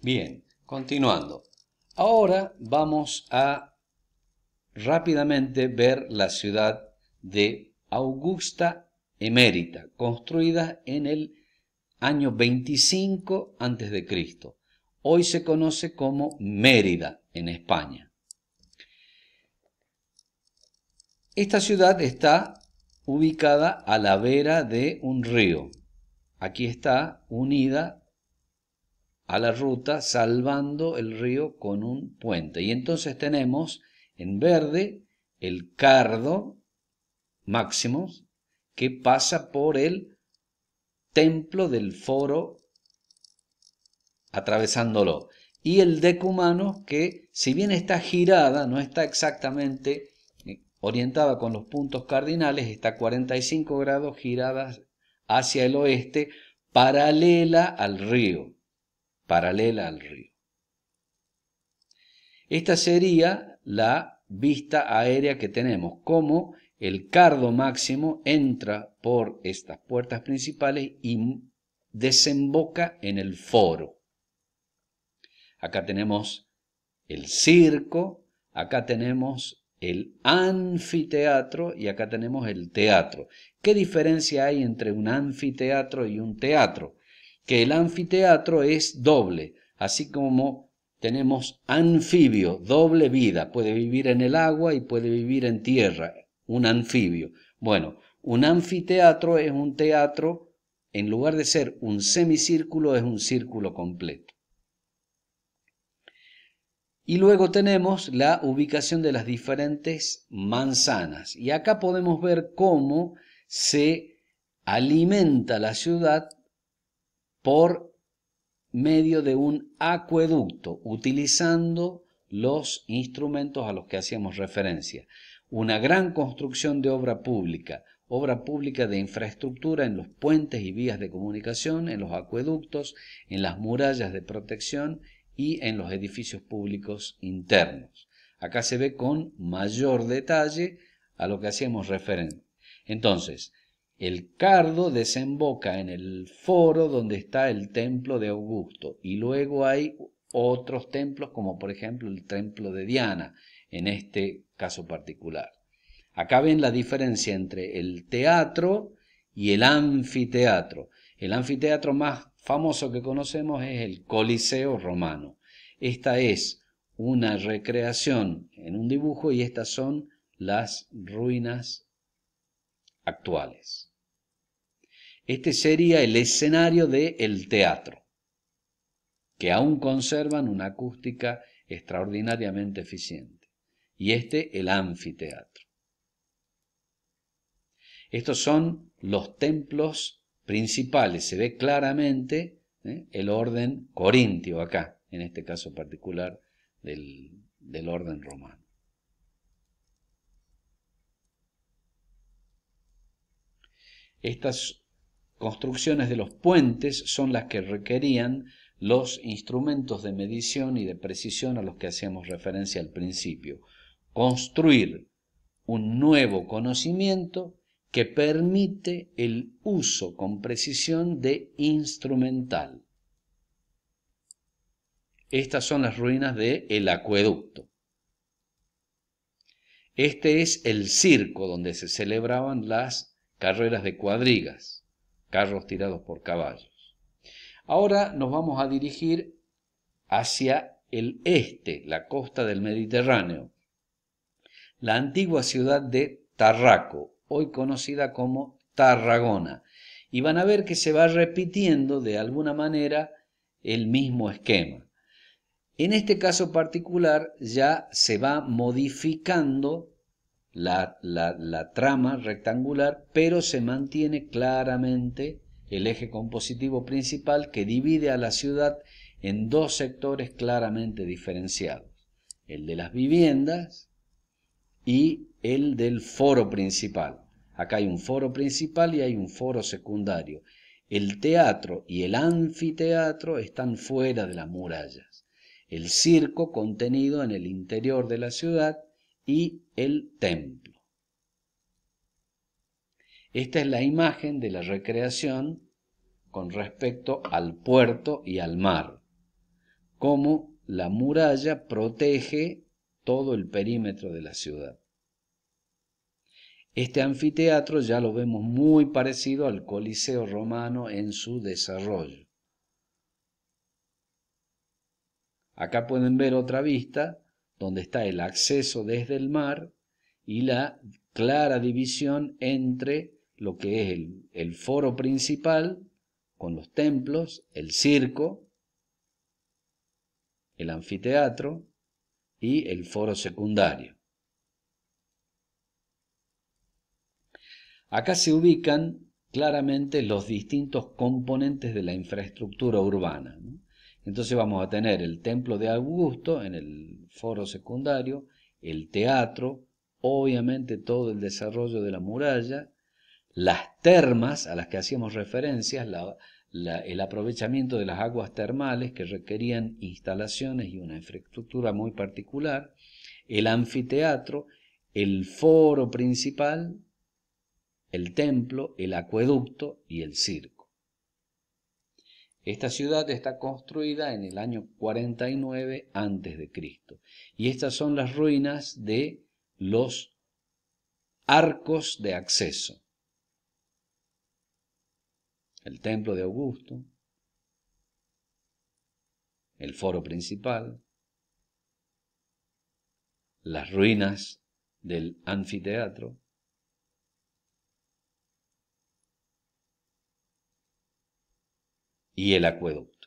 Bien, continuando. Ahora vamos a rápidamente ver la ciudad de Augusta Emérita, construida en el año 25 a.C. Hoy se conoce como Mérida en España. Esta ciudad está ubicada a la vera de un río. Aquí está unida a la ruta salvando el río con un puente. Y entonces tenemos en verde el cardo máximo que pasa por el templo del foro atravesándolo. Y el decumano que si bien está girada, no está exactamente eh, orientada con los puntos cardinales, está 45 grados girada hacia el oeste, paralela al río paralela al río. Esta sería la vista aérea que tenemos, como el cardo máximo entra por estas puertas principales y desemboca en el foro. Acá tenemos el circo, acá tenemos el anfiteatro y acá tenemos el teatro. ¿Qué diferencia hay entre un anfiteatro y un teatro? que el anfiteatro es doble, así como tenemos anfibio, doble vida, puede vivir en el agua y puede vivir en tierra, un anfibio. Bueno, un anfiteatro es un teatro, en lugar de ser un semicírculo, es un círculo completo. Y luego tenemos la ubicación de las diferentes manzanas. Y acá podemos ver cómo se alimenta la ciudad por medio de un acueducto, utilizando los instrumentos a los que hacíamos referencia. Una gran construcción de obra pública, obra pública de infraestructura en los puentes y vías de comunicación, en los acueductos, en las murallas de protección y en los edificios públicos internos. Acá se ve con mayor detalle a lo que hacíamos referencia. Entonces, el cardo desemboca en el foro donde está el templo de Augusto y luego hay otros templos como por ejemplo el templo de Diana en este caso particular. Acá ven la diferencia entre el teatro y el anfiteatro. El anfiteatro más famoso que conocemos es el Coliseo romano. Esta es una recreación en un dibujo y estas son las ruinas actuales. Este sería el escenario del el teatro, que aún conservan una acústica extraordinariamente eficiente, y este el anfiteatro. Estos son los templos principales, se ve claramente ¿eh? el orden corintio acá, en este caso particular del, del orden romano. Estas construcciones de los puentes son las que requerían los instrumentos de medición y de precisión a los que hacíamos referencia al principio. Construir un nuevo conocimiento que permite el uso con precisión de instrumental. Estas son las ruinas del el acueducto. Este es el circo donde se celebraban las carreras de cuadrigas carros tirados por caballos. Ahora nos vamos a dirigir hacia el este, la costa del Mediterráneo. La antigua ciudad de Tarraco, hoy conocida como Tarragona. Y van a ver que se va repitiendo de alguna manera el mismo esquema. En este caso particular ya se va modificando la, trama rectangular, pero se mantiene claramente el eje compositivo principal que divide a la ciudad en dos sectores claramente diferenciados, el de las viviendas y el del foro principal. Acá hay un foro principal y hay un foro secundario. El teatro y el anfiteatro están fuera de las murallas. El circo contenido en el interior de la ciudad y el templo. Esta es la imagen de la recreación con respecto al puerto y al mar, como la muralla protege todo el perímetro de la ciudad. Este anfiteatro ya lo vemos muy parecido al Coliseo romano en su desarrollo. Acá pueden ver otra vista donde está el acceso desde el mar y la clara división entre lo que es el, foro principal con los templos, el circo, el anfiteatro y el foro secundario. Acá se ubican claramente los distintos componentes de la infraestructura urbana. Entonces vamos a tener el templo de Augusto en el foro secundario, el teatro, obviamente todo el desarrollo de la muralla, las termas a las que hacíamos referencias, el aprovechamiento de las aguas termales que requerían instalaciones y una infraestructura muy particular, el anfiteatro, el foro principal, el templo, el acueducto y el circo. Esta ciudad está construida en el año 49 a.C. Y estas son las ruinas de los arcos de acceso. El templo de Augusto, el foro principal, las ruinas del anfiteatro, y el acueducto.